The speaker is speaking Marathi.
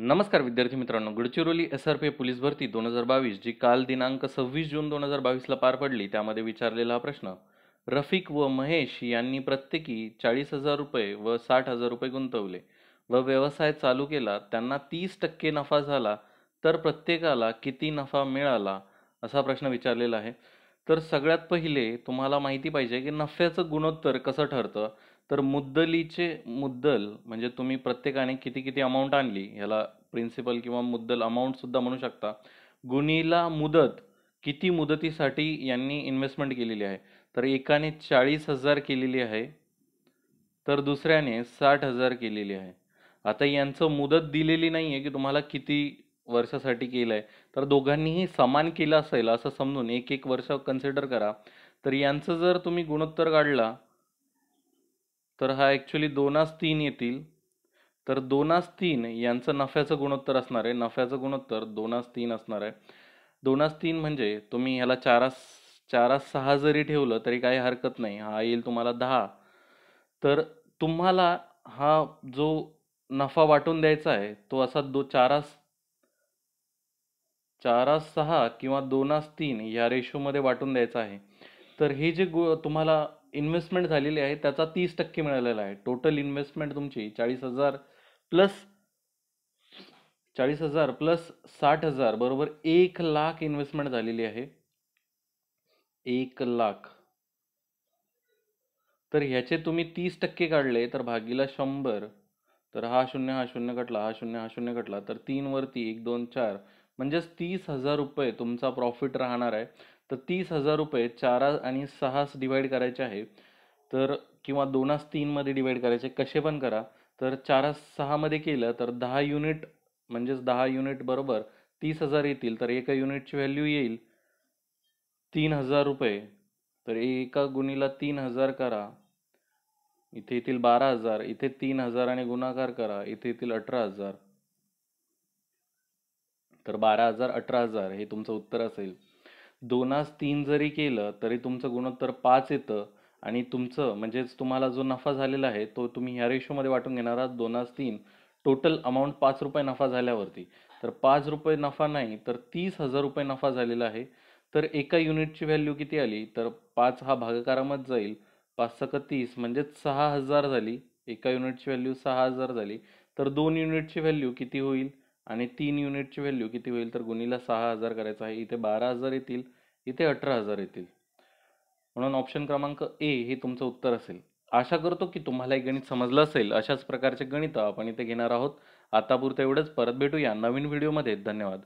नमस्कार विद्यार्थी मित्रांनो Gadchiroli S R P police भरती दोन हजार बावीस जी काल दिनांक सव्वीस जून दोन हजार बावीसला पार पडली त्यामध्ये विचारलेला हा प्रश्न रफिक व महेश यांनी प्रत्येकी चाळीस हजार रुपये व साठ हजार रुपये गुंतवले व व्यवसाय चालू केला त्यांना तीस टक्के नफा झाला तर प्रत्येकाला किती नफा मिळाला असा प्रश्न विचारलेला आहे तर सगळ्यात पहिले तुम्हाला माहिती पाहिजे की नफ्याचं गुणोत्तर कसं ठरतं तर मुद्दलीचे मुद्दल म्हणजे तुम्ही प्रत्येकाने किती किती अमाऊंट आणली ह्याला प्रिन्सिपल किंवा मुद्दल अमाऊंटसुद्धा म्हणू शकता गुणीला मुदत किती मुदतीसाठी यांनी इन्व्हेस्टमेंट केलेली आहे तर एकाने चाळीस हजार केलेली आहे तर दुसऱ्याने साठ हजार केलेली आहे आता यांचं मुदत दिलेली नाही आहे की तुम्हाला किती वर्षासाठी केलं आहे तर दोघांनीही समान केलं असेल असं समजून एक एक वर्ष कन्सिडर करा तर यांचं जर तुम्ही गुणोत्तर काढला तर हा ॲक्च्युली दोनास तीन येतील तर दोनास तीन यांचं नफ्याचं गुणोत्तर असणार आहे नफ्याचं गुणोत्तर दोनास तीन असणार आहे दोनास तीन म्हणजे तुम्ही ह्याला चारास चारास सहा जरी ठेवलं तरी काही हरकत नाही हा येईल तुम्हाला दहा तर तुम्हाला हा जो नफा वाटून द्यायचा आहे तो असा दो चारास चारास सहा किंवा दोनास तीन या रेशोमध्ये वाटून द्यायचा आहे तर हे जे गो तुम्हाला इन्व्हेस्टमेंट झालेली आहे त्याचा तीस टक्के मिळालेला आहे टोटल इन्व्हेस्टमेंट तुमची चाळीस हजार प्लस चाळीस हजार प्लस साठ हजार बरोबर एक लाख इन्व्हेस्टमेंट झालेली आहे एक लाख तर ह्याचे तुम्ही तीस टक्के काढले तर भागीला शंभर तर हा शून्य हा शून्य कटला हा शून्य हा शून्य कटला तर तीन वरती एक दोन चार म्हणजेच तीस हजार रुपये तुमचा प्रॉफिट राहणार आहे तर तीस हजार रुपये चारा आणि सहास डिवाईड करायचे आहे तर किंवा दोनास तीनमध्ये डिवाईड करायचे कसे पण करा तर चारा सहामध्ये केलं तर दहा युनिट म्हणजेच दहा युनिट बरोबर तीस हजार येतील तर एका युनिटची व्हॅल्यू येईल तीन हजार रुपये तर एका गुणीला तीन हजार करा इथे येथील बारा हजार इथे तीन हजाराने गुणाकार करा इथे येथील अठरा हजार तर बारा हजार अठरा हजार हे तुमचं उत्तर असेल दोनास तीन जरी केलं तरी तुमचं गुणोत्तर पाच येतं आणि तुमचं म्हणजेच तुम्हाला जो नफा झालेला आहे तो तुम्ही ह्या रेशोमध्ये वाटून घेणार आहात दोनास तीन टोटल अमाऊंट पाच रुपये नफा झाल्यावरती तर पाच रुपये नफा नाही तर तीस हजार रुपये नफा झालेला आहे तर एका युनिटची व्हॅल्यू किती आली तर पाच हा भागाकारामध्ये जाईल पाच सक तीस म्हणजेच सहा हजार झाली एका युनिटची व्हॅल्यू सहा हजार झाली तर दोन युनिटची व्हॅल्यू किती होईल आणि तीन युनिटची व्हॅल्यू किती होईल तर गुणीला सहा हजार करायचा आहे इथे बारा हजार येतील इथे अठरा हजार येतील म्हणून ऑप्शन क्रमांक ए हे तुमचं उत्तर असेल आशा करतो की तुम्हाला हे गणित समजलं असेल अशाच प्रकारचे गणित आपण इथे घेणार आहोत आतापुरतं एवढंच परत भेटूया नवीन व्हिडिओमध्ये धन्यवाद